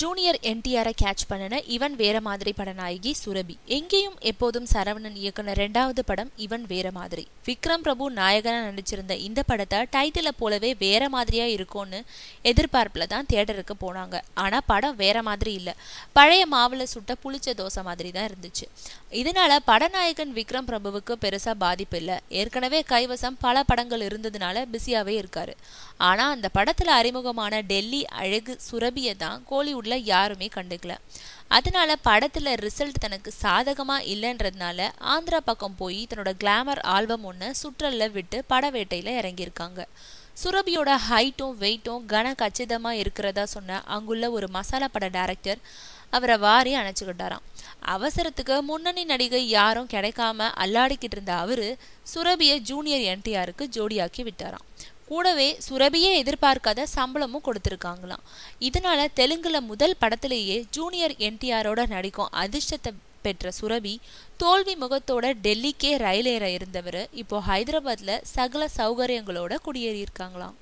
junior என்டிஆரை catch பண்ணன இவன் வேற மாதிரி பட நாயகி சுரபி எங்கேயும் எப்போதும் சரவணன் இயக்குன ரெண்டாவது படம் இவன் வேற மாதிரி விக்ரம் பிரபு நாயகனா நடிச்சிருந்த இந்த படத்தை டைட்டில போலவே வேற மாதிரியா இருக்கும்னு எதிர்பார்ப்புல தான் தியேட்டருக்கு போனாங்க ஆனா படம் வேற மாதிரி இல்ல பழைய மாவுல சுட்ட புளிச்ச தோசை மாதிரி தான் இருந்துச்சு இதனால படநாயகன் விக்ரம் பிரபுவுக்கு பெருசா பாதிப்பு இல்லை ஏற்கனவே கைவசம் பல படங்கள் இருந்ததுனால பிஸியாவே இருக்காரு ஆனா அந்த படத்துல அறிமுகமான டெல்லி அழகு சுரபியை தான் கோலிவுட் ஊரில் யாருமே கண்டுக்கல அதனால படத்தில் ரிசல்ட் தனக்கு சாதகமாக இல்லைன்றதுனால ஆந்திரா பக்கம் போய் தன்னோட கிளாமர் ஆல்பம் ஒன்று சுற்றலில் விட்டு பட வேட்டையில் இறங்கியிருக்காங்க சுரபியோட ஹைட்டும் வெயிட்டும் கன கச்சிதமாக இருக்கிறதா சொன்ன அங்குள்ள ஒரு மசாலா பட டேரக்டர் அவரை வாரி அணைச்சிக்கிட்டாராம் அவசரத்துக்கு முன்னணி நடிகை யாரும் கிடைக்காம அல்லாடிக்கிட்டு இருந்த அவரு சுரபியை ஜூனியர் என்டிஆருக்கு ஜோடியாக்கி விட்டாராம் கூடவே சுரபியே எதிர்பார்க்காத சம்பளமும் கொடுத்துருக்காங்களாம் இதனால தெலுங்குல முதல் படத்திலேயே ஜூனியர் என்டிஆரோட நடிக்கும் அதிர்ஷ்டத்தை பெற்ற சுரபி தோல்வி முகத்தோட டெல்லிக்கே ரயிலேற இருந்தவர் இப்போ ஹைதராபாத்ல சகல சௌகரியங்களோட குடியேறியிருக்காங்களாம்